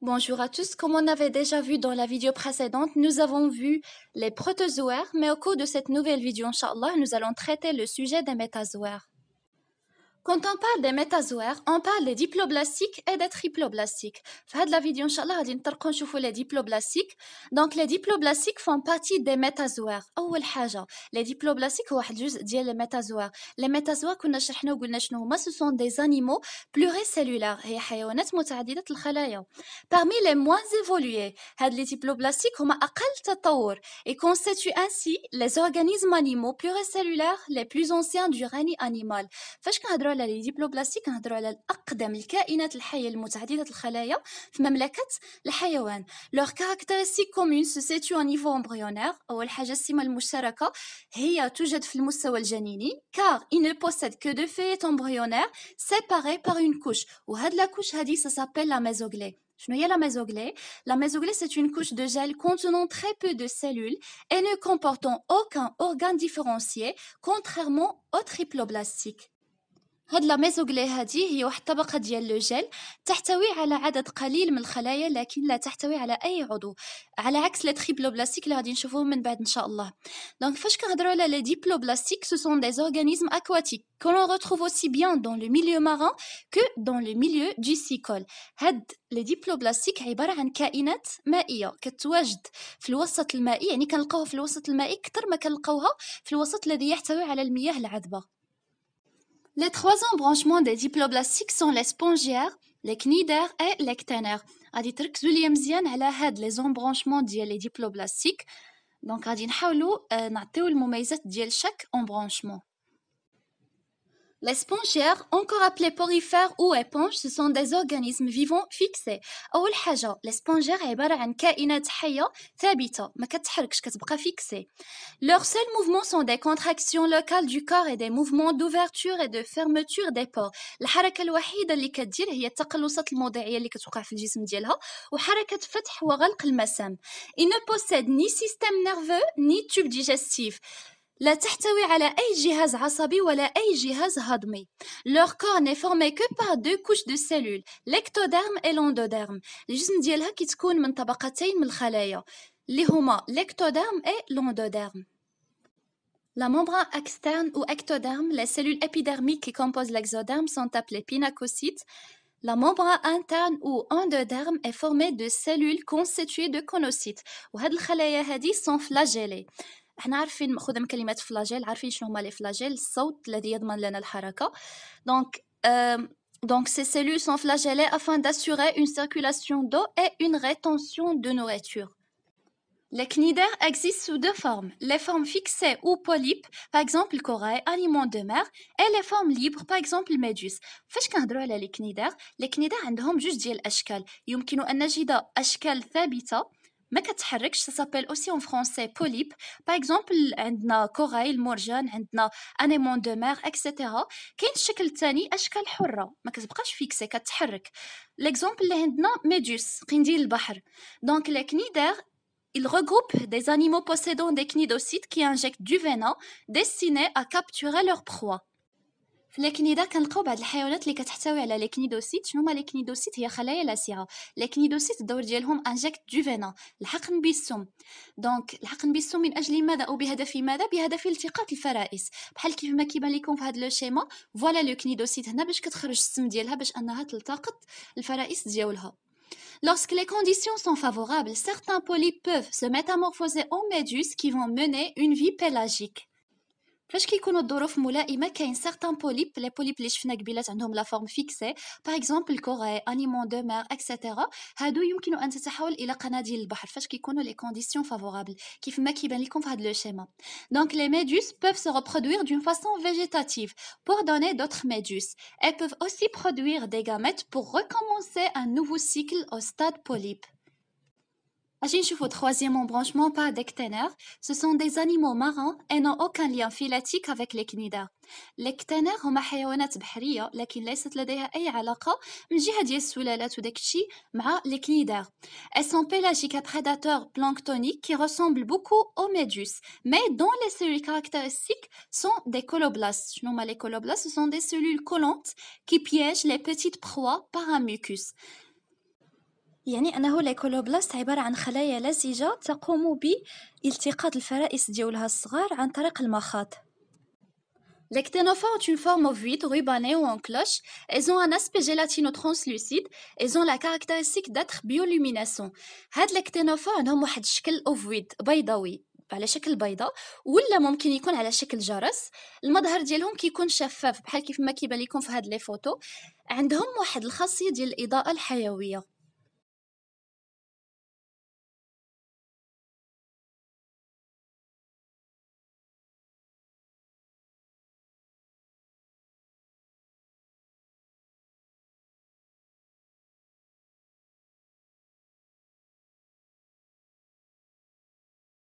Bonjour à tous. Comme on avait déjà vu dans la vidéo précédente, nous avons vu les protozoaires, mais au cours de cette nouvelle vidéo, Inch'Allah, nous allons traiter le sujet des métazoaires. Quand on parle des métazoaires, on parle des diploblastiques et des triploblastiques. Dans la vidéo, Inch'Allah, on va les diploblastiques. Donc, les diploblastiques font partie des métazoaires. les diploblastiques واحد جزء les métazoaires. Les métazoaires, ce sont des animaux pluricellulaires. Parmi les moins évolués, les diploblastiques les et constituent ainsi les organismes animaux pluricellulaires les plus anciens du règne animal les diploblastiques, on va parler de l'équipe la plus ancienne de la vie, la plus variée des cellules dans Les paysage des animaux. Leur caractéristique commune se situe au niveau embryonnaire, ou le hégécime le plus se trouve dans le système génétique, car ils ne possèdent que deux feuilles embryonnaires séparées par une couche, et cette couche s'appelle la mésoglée. La mésoglée, c'est une couche de gel contenant très peu de cellules et ne comportant aucun organe différencié, contrairement au triploblastique. هاد لا ميزوغلي هادي هي واحد الطبقة ديال لو جيل تحتوي على عدد قليل من الخلايا لكن لا تحتوي على أي عضو على عكس لي بلاستيك اللي غادي نشوفوهم من بعد إن شاء الله دونك فاش كنهضروا على لي بلاستيك سو سون دي زورغانيزم أكواتيك كون l'on روتروف اوسي بيان دون لو ميليو مارين que دون لو ميليو دي سيكول هاد لي ديبلو بلاستيك عبارة عن كائنات مائية كتواجد في الوسط المائي يعني كنلقاوها في الوسط المائي أكثر ما كنلقاوها في الوسط الذي يحتوي على المياه العذبة Les trois embranchements des diploblastiques sont les spongiaires, les cnidaires et les ctenaires. A williamsien Trixulium la tête les embranchements des diploblastiques. Donc, à dit Nhaoulou, n'a pas de chaque embranchement. Les spongières, encore appelées porifères ou éponges, ce sont des organismes vivants fixés. haja, les spongiaires عن كائنات حية ثابتة Leurs seuls mouvements sont des contractions locales du corps et des mouvements d'ouverture et de fermeture des pores. Ils ne possèdent ni système nerveux ni tube digestif. لا تحتوي على أي جهاز عصبي ولا أي جهاز Leur corps n'est formé que par deux couches de cellules, l'ectoderme et l'endoderme. الجسم ديالها كيتكون من طبقتين من الخلايا اللي هما l'ectoderme et l'endoderme. La membrane externe ou ectoderme, les cellules épidermiques qui composent l'exoderme sont appelées pinacocytes. La membrane interne ou endoderme est formée de cellules constituées de conocytes. هاد الخلايا هادي sont flagellées. احنا عارفين مأخوذة من كلمة فلاجيل عارفين شنو هما لي فلاجيل الصوت الذي يضمن لنا الحركة دونك Donc, ces cellules sont flagellées afin d'assurer une circulation d'eau et une rétention de nourriture. Les cnidaires existent sous deux formes, les formes fixées ou polypes, par exemple le corail, aliment de mer, et les formes libres, par exemple الميدوس. فاش كنهضروا على les cnidaires, les cnidaires عندهم جوج ديال الاشكال، يمكن ان نجد اشكال ثابته ما ça s'appelle aussi en français polype par exemple عندنا كوغاي une عندنا de mer et cetera كاين الشكل الثاني اشكال حره ما كتبقاش فيكسي كتحرك l'exemple اللي عندنا ميدوس le البحر donc les cnidaires Il regroupe des animaux possédant des cnidocytes qui injectent du venin destiné à capturer leur proie. في كنلقاو بعض الحيوانات اللي كتحتوي على ليكنيدوسيت شنو هما الأكنيدوسيت هي خلايا لاسعة ليكنيدوسيت الدور ديالهم انجكت دو فينا الحقن بالسم دونك الحقن بالسم من أجل ماذا أو بهدف ماذا بهدف التقاط الفرائس بحال كيف ما كيبان لكم في هذا لو شيما فوالا ليكنيدوسيت هنا باش كتخرج السم ديالها باش أنها تلتقط الفرائس ديالها Lorsque les conditions sont favorables, certains polypes peuvent se métamorphoser en méduses qui vont mener une vie pélagique. Lorsqu'ils connaissent d'autres moules, ils mettent un certain polype. Les polypes les plus fréquents ont une forme fixée, par exemple le corail, animaux de mer, etc. Hadouille qui ne sont pas tous les canadiens. Parfois, ils connaissent les conditions favorables qui font qu'ils bénéficient le schéma. Donc, les méduses peuvent se reproduire d'une façon végétative pour donner d'autres méduses. Elles peuvent aussi produire des gamètes pour recommencer un nouveau cycle au stade polype le troisième embranchement par d'ectenaires. ce sont des animaux marins et n'ont aucun lien phylétique avec les cnidaires. Les sont حيوانات de ليست لديها من ديال السلالات les cnidaires. Elles sont pélagiques à prédateurs planctoniques qui ressemblent beaucoup aux méduses, mais dont les cellules caractéristiques sont des coloblastes. les coloblastes Ce sont des cellules collantes qui piègent les petites proies par un mucus. يعني أنه الإيكولوبلاست عبارة عن خلايا لزجة تقوم بالتقاط الفرائس ديالها الصغار عن طريق المخاط L'acténophore est une forme ovoïde, rubanée ou en cloche. Elles ont un aspect gélatino-translucide. Elles ont la caractéristique d'être bioluminescents. Had هاد l'acténophore عندهم واحد الشكل ovoid بيضاوي على شكل بيضة ولا ممكن يكون على شكل جرس المظهر ديالهم كيكون شفاف بحال كيف ما كيبان لكم في هاد لي فوتو عندهم واحد الخاصية ديال الإضاءة الحيوية